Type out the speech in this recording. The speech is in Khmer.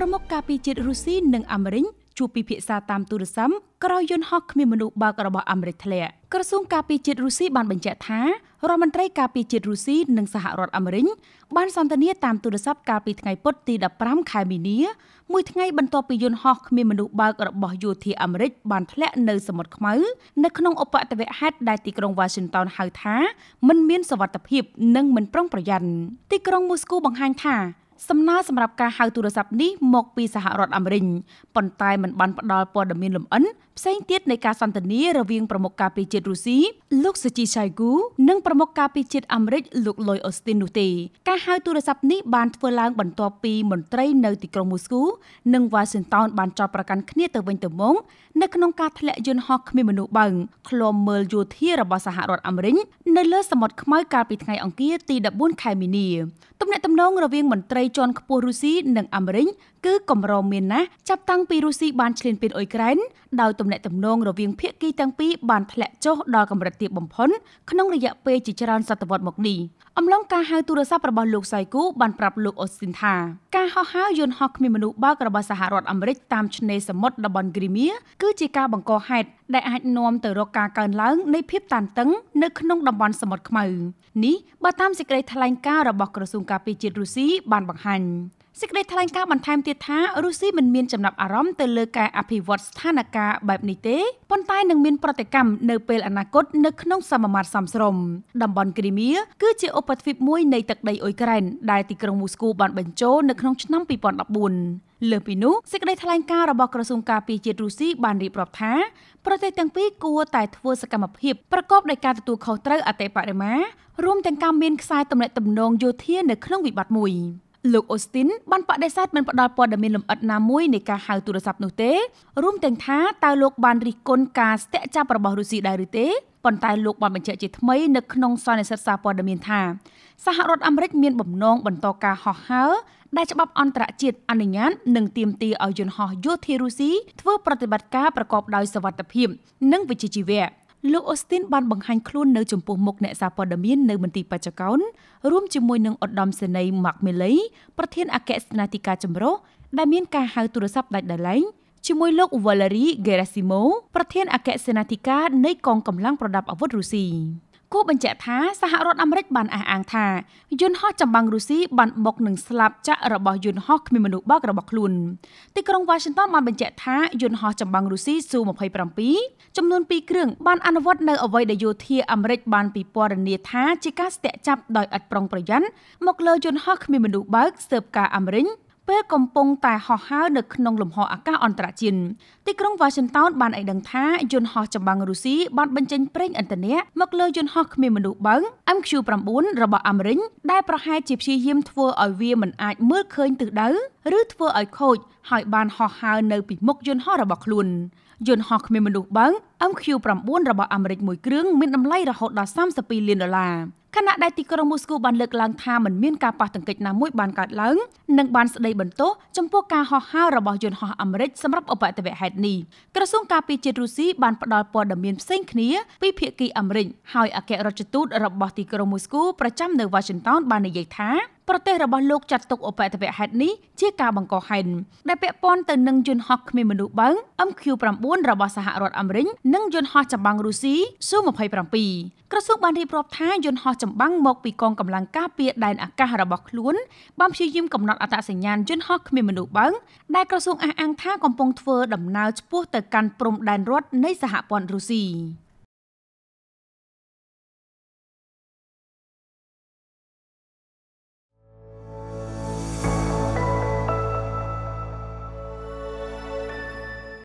ប្រមុខការពីជាតិរុស្ស៊ីនិងអាមេរិកជួបពិភាក្សាតាមទូរស័ព្ទក្រោយយន្តហោះគ្មានមនុស្សបើករបស់អាមេរិកធ្លាក់ក្រសួងការពារជាតិរុស្ស៊ីបានបញ្ជាក់ថារដ្ឋមន្ត្រីការពារជាតិរុស្ស៊ីនិងសហរដ្ឋអាមេរិកបានសន្ទនាតាមទូរស័ព្ទកាលពីថ្ងៃពុធទី15ខែមីនាមួយថ្ងៃបន្ទាប់ពីយន្តហោះគ្មានមនុស្សបើករបស់យោធាអាមេរិកបានធ្លាក់នៅសមុទ្រខ្មៅនៅក្នុងឧបតវហេតុដែលទីក្រុង Washington ហៅថាមិនមានសវត្ថិភាពនិងមិនប្រុងប្រយ័ត្នទីក្រុងមូស្គូបង្ហាញថាសំណើសម្រាប់ការហៅទូរស័ព្ទនេះមកពីសហរដ្ឋអាមេរិកប៉ុន្តែមិនបានផ្ដល់ព័ត៌មានលម្អិនផ្សេងទៀតនៃការសន្ទនារវាងប្រមុខការពារជាតិរុស្ស៊ីលោកសេជីឆៃគូនិងប្រមុខការពារជាតិអាមេរិកលោកលុយអូស្ទីននោះទេ ការហៅទូរស័ព្ទនេះបានធ្វើឡើងបន្ទាប់ពីមន្ត្រីនៅទីក្រុងមូស្គូនិងវ៉ាស៊ីនតោនបានចោទប្រកាន់គ្នាទៅវិញទៅមកនៅក្នុងការធ្លាក់យន្តហោះគ្មានមនុស្សបើងឃ្លាំមើលយោធារបស់សហរដ្ឋអាមេរិកនៅលើសមុទ្រខ្មៅកាលពីថ្ងៃអង្គារទី14ខែមីនាទំនាក់ទំនងរវាងមន្ត្រីជាន់ខ្ពស់រុស្ស៊ីនិងអាមេរិកគឺកម្រមានណាស់ចាប់តាំងពីរុស្ស៊ីបានឈ្លានពានអ៊ុយក្រែនដោយទំនាក់ទំនងរវាងភាគីទាំងពីរបានធ្លាក់ចុះដល់កម្រិតទាបបំផុតក្នុងរយៈពេលជាច្រើនសតវត្សមកនេះអំឡុងការហៅទូរស័ព្ទរបស់លោកសៃគូបានប្រាប់លោកអូស្ទីនថាការហោះហើរយន្តហោះគ្មានមនុស្សបើករបស់សហរដ្ឋអាមេរិកតាមឆ្នេរសមុទ្រតំបន់គ្រីមៀគឺជាការបង្កហេតុដែលអាចនាំទៅរកការកើនឡើងនៃភាពតានតឹង នៅក្នុងតំបន់សមុទ្រខ្មៅនេះបើតាមសេចក្តីថ្លែងការណ៍របស់ក្រសួងការពារជាតិរុស្ស៊ីបានបង្ហាញសេចក្តីថ្លែងការណ៍បន្ថែមទៀតថារុស្ស៊ីមិនមានចំណាប់អារម្មណ៍ទៅលើការអភិវឌ្ឍស្ថានភាពបែបនេះទេប៉ុន្តែនឹងមានប្រតិកម្មនៅពេលអនាគតនៅក្នុងសមមាត្រសមស្របតំបន់គ្រីមៀគឺជាឧបទ្វីបមួយនៃទឹកដីអ៊ុយក្រែនដែលទីក្រុងមូស្គូបានបញ្ចូលនៅក្នុងឆ្នាំ2014លើពីនោះសេចក្តីថ្លែងការណ៍របស់ក្រសួងការពារជាតិរុស្ស៊ីបានរៀបរាប់ថាប្រទេសទាំងពីរគួរតែធ្វើសកម្មភាពប្រកបដោយការទទួលខុសត្រូវអតិបរមារួមទាំងការមានខ្សែទំនាក់ទំនងយោធានៅក្នុងវិបត្តិមួយ។លោកអូស្ទីនបានបដិសេធមិនផ្ដល់ព័ត៌មានលម្អិតណាមួយនៃការហៅទូរស័ព្ទនោះទេរួមទាំងថាតើលោកបានរិះគន់ការស្ទាក់ចាប់របស់រុស្ស៊ីដែរឬទេប៉ុន្តែលោកបានបញ្ជាក់ជាថ្មីនៅក្នុងសន្និសីទសារព័ត៌មានថាសហរដ្ឋអាមេរិកមានបំណងបន្តការហោះហើរដែលច្បាប់អន្តរជាតិអនុញ្ញាតនិងទាមទារឲ្យយន្តហោះយោធារុស្ស៊ីធ្វើប្រតិបត្តិការប្រកបដោយសវត្ថិភាព និងវិជ្ជាជីវៈលោកអូស្ទីនបានបង្ហាញខ្លួននៅចំពោះមុខអ្នកសារព័ត៌មាននៅមន្ទីរបច្ចកោនរួមជាមួយនឹងឧត្តមសេនីយ៍ម៉ាក់មីលីប្រធានអគ្គស្នតិកាចម្រុះដែលមានការហៅទូរស័ព្ទដាច់ដលែងជាមួយលោក Valery Gerasimov ប្រធានអគ្គសេនាធិការនៃកងកម្លាំងប្រដាប់អាវុធរុស្ស៊ីគូបញ្ជាក់ថាសហរដ្ឋអាមេរិកបានអះអាងថាយន្តហោះចម្បាំងរុស្ស៊ីបានបុកនិងស្លាប់ចាក់របស់យន្តហោះគ្មានមនុស្សបើករបស់ខ្លួនទីក្រុង Washington បានបញ្ជាក់ថាយន្តហោះចម្បាំងរុស្ស៊ី Su-27 ចំនួន2គ្រឿងបានអនុវត្តនៅអ្វីដែលយោធាអាមេរិកបានពិពណ៌នាថាជាការស្ទាក់ចាប់ដោយឥតប្រុងប្រយ័ត្ន មកលើយន្តហោះគ្មានមនុស្សបើកស៊ើបការអាមេរិកពេលកំពុងតែហោះហើរនៅក្នុងលំហអាកាសអន្តរជាតិទីក្រុង Washington បានឲ្យដឹងថាយន្តហោះចម្បាំងរុស្ស៊ីបានបញ្ចេញប្រេងឥន្ធនៈមកលើយន្តហោះគ្មានមនុស្សបើ MQ-9 របស់អាមេរិកដែលប្រហែលជាព្យាយាមធ្វើឲ្យវាមិនអាចមើលឃើញទិសដៅឬធ្វើឲ្យខូច ហើយបានហោះហើរនៅពីមុខយន្តហោះរបស់ខ្លួន យន្តហោះគ្មានមនុស្សបើ MQ-9 របស់អាមេរិកមួយគ្រឿងមានតម្លៃរហូតដល់32លានដុល្លារខណៈដែលទីក្រុងមូស្គូបានលើកឡើងថាមិនមានការប៉ះទង្គិចណាមួយបានកើតឡើងនិងបានស្ដីបន្ទោសចំពោះការហោះហើររបស់យន្តហោះអាមេរិកសម្រាប់ឧបទ្ទវហេតុនេះក្រសួងការពារជាតិរុស្ស៊ីបានផ្ដល់ព័ត៌មានផ្សេងគ្នាពីភាគីអាមេរិកហើយអគ្គរដ្ឋទូតរបស់ទីក្រុងមូស្គូប្រចាំនៅ Washington បាននិយាយថាប្រទេសរបស់លោកចាត់ទុកអបតវហេតុនេះជាការបង្កហេតុដែលពាក់ព័ន្ធទៅនឹងយន្តហោះគ្មានមនុស្សបើង MQ-9 របស់សហរដ្ឋអាមេរិកនិងយន្តហោះចម្បាំងរុស្ស៊ី Su-27 ក្រសួងបានរៀបរាប់ថាយន្តហោះចម្បាំងមកពីកងកម្លាំងការពារដែនអាកាសរបស់ខ្លួនបានព្យាយាមកំណត់អត្តសញ្ញាណយន្តហោះគ្មានមនុស្សបើងដែលក្រសួងអះអាងថាកំពុងធ្វើដំណើរឆ្ពោះទៅកាន់ព្រំដែនរដ្ឋនៃសហព័ន្ធរុស្ស៊ី